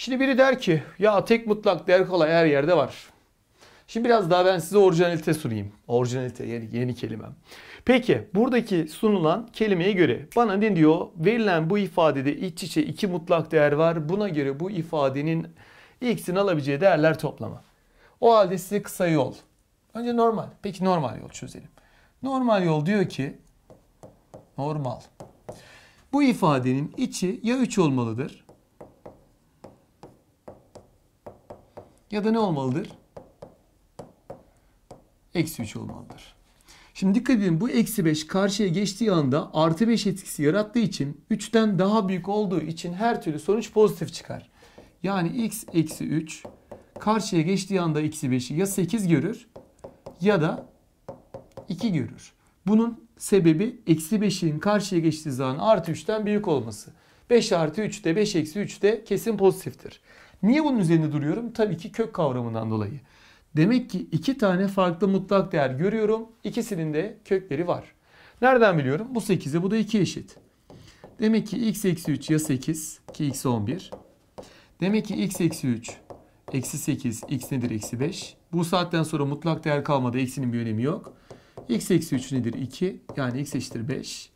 Şimdi biri der ki ya tek mutlak değer kolay her yerde var. Şimdi biraz daha ben size orijinalite sunayım. Orijinalite yeni, yeni kelimem. Peki buradaki sunulan kelimeye göre bana ne diyor? Verilen bu ifadede iç içe iki mutlak değer var. Buna göre bu ifadenin x'in alabileceği değerler toplamı. O halde size kısa yol. Önce normal. Peki normal yol çözelim. Normal yol diyor ki normal. Bu ifadenin içi ya 3 olmalıdır ya da ne olmalıdır? Eksi 3 olmalıdır. Şimdi dikkat edin bu eksi 5 karşıya geçtiği anda artı 5 etkisi yarattığı için 3'ten daha büyük olduğu için her türlü sonuç pozitif çıkar. Yani x eksi 3 karşıya geçtiği anda eksi 5'i ya 8 görür ya da 2 görür. Bunun sebebi eksi 5'in karşıya geçtiği zaman artı 3'ten büyük olması. 5 artı 3 de 5 eksi 3 de kesin pozitiftir. Niye bunun üzerinde duruyorum? Tabii ki kök kavramından dolayı. Demek ki iki tane farklı mutlak değer görüyorum. İkisinin de kökleri var. Nereden biliyorum? Bu 8'e bu da 2 eşit. Demek ki x eksi 3 ya 8 ki x 11. Demek ki x eksi 3 eksi 8 x nedir eksi 5. Bu saatten sonra mutlak değer kalmadı. Eksinin bir önemi yok. x eksi 3 nedir 2 yani x eşittir 5.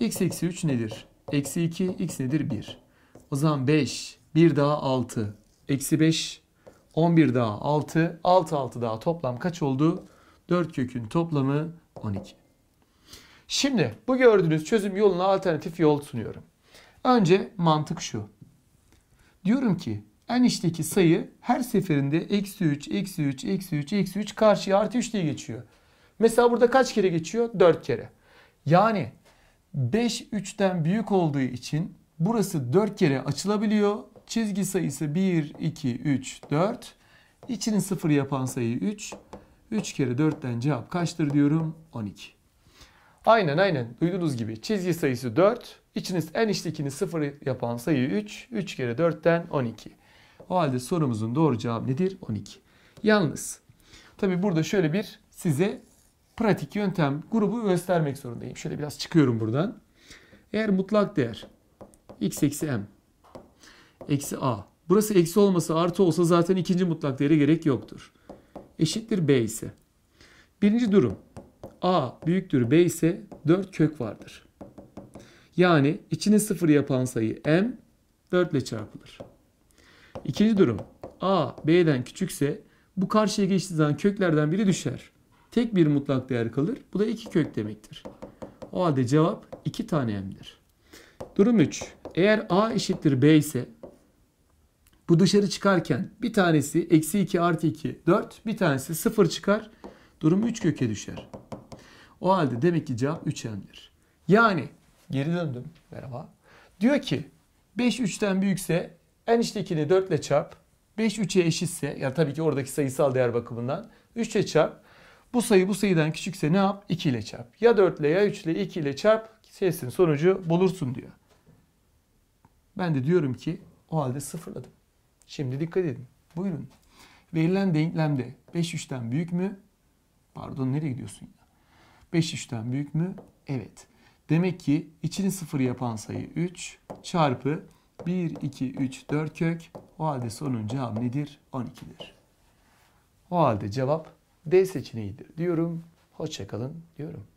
x eksi 3 nedir? Eksi 2 x nedir 1. O zaman 5 1 daha 6 Eksi 5. 11 daha 6. 6 6 daha toplam kaç oldu? 4 kökün toplamı 12. Şimdi bu gördüğünüz çözüm yoluna alternatif yol sunuyorum. Önce mantık şu. Diyorum ki en içteki sayı her seferinde eksi 3, eksi 3, eksi 3, eksi 3 karşıya artı 3 diye geçiyor. Mesela burada kaç kere geçiyor? 4 kere. Yani 5 3'ten büyük olduğu için burası 4 kere açılabiliyor çizgi sayısı 1, 2, 3, 4. İçinin sıfır yapan sayı 3. 3 kere 4'ten cevap kaçtır diyorum? 12. Aynen aynen duyduğunuz gibi çizgi sayısı 4. İçiniz en içtekini sıfır yapan sayı 3. 3 kere 4'ten 12. O halde sorumuzun doğru cevabı nedir? 12. Yalnız tabi burada şöyle bir size pratik yöntem grubu göstermek zorundayım. Şöyle biraz çıkıyorum buradan. Eğer mutlak değer x eksi m eksi a. Burası eksi olması artı olsa zaten ikinci mutlak değere gerek yoktur. Eşittir b ise. Birinci durum. a büyüktür b ise 4 kök vardır. Yani içini sıfır yapan sayı m 4 ile çarpılır. İkinci durum. a b'den küçükse bu karşıya geçtiği zaman köklerden biri düşer. Tek bir mutlak değer kalır. Bu da 2 kök demektir. O halde cevap 2 tane m'dir. Durum 3. Eğer a eşittir b ise bu dışarı çıkarken bir tanesi eksi 2 artı 2 4 bir tanesi 0 çıkar. Durum 3 köke düşer. O halde demek ki cevap 3m'dir. Yani geri döndüm. Merhaba. Diyor ki 5 3'ten büyükse en içtekini 4 ile çarp. 5 3'e eşitse ya yani tabii ki oradaki sayısal değer bakımından 3'e çarp. Bu sayı bu sayıdan küçükse ne yap? 2 ile çarp. Ya 4 ile ya 3 ile 2 ile çarp. Sesin sonucu bulursun diyor. Ben de diyorum ki o halde sıfırladım. Şimdi dikkat edin. Buyurun. Verilen denklemde 5 3'ten büyük mü? Pardon nereye gidiyorsun ya? 5 3'ten büyük mü? Evet. Demek ki içini sıfır yapan sayı 3 çarpı 1, 2, 3, 4 kök. O halde sorunun cevabı nedir? 12'dir. O halde cevap D seçeneğidir diyorum. Hoşçakalın diyorum.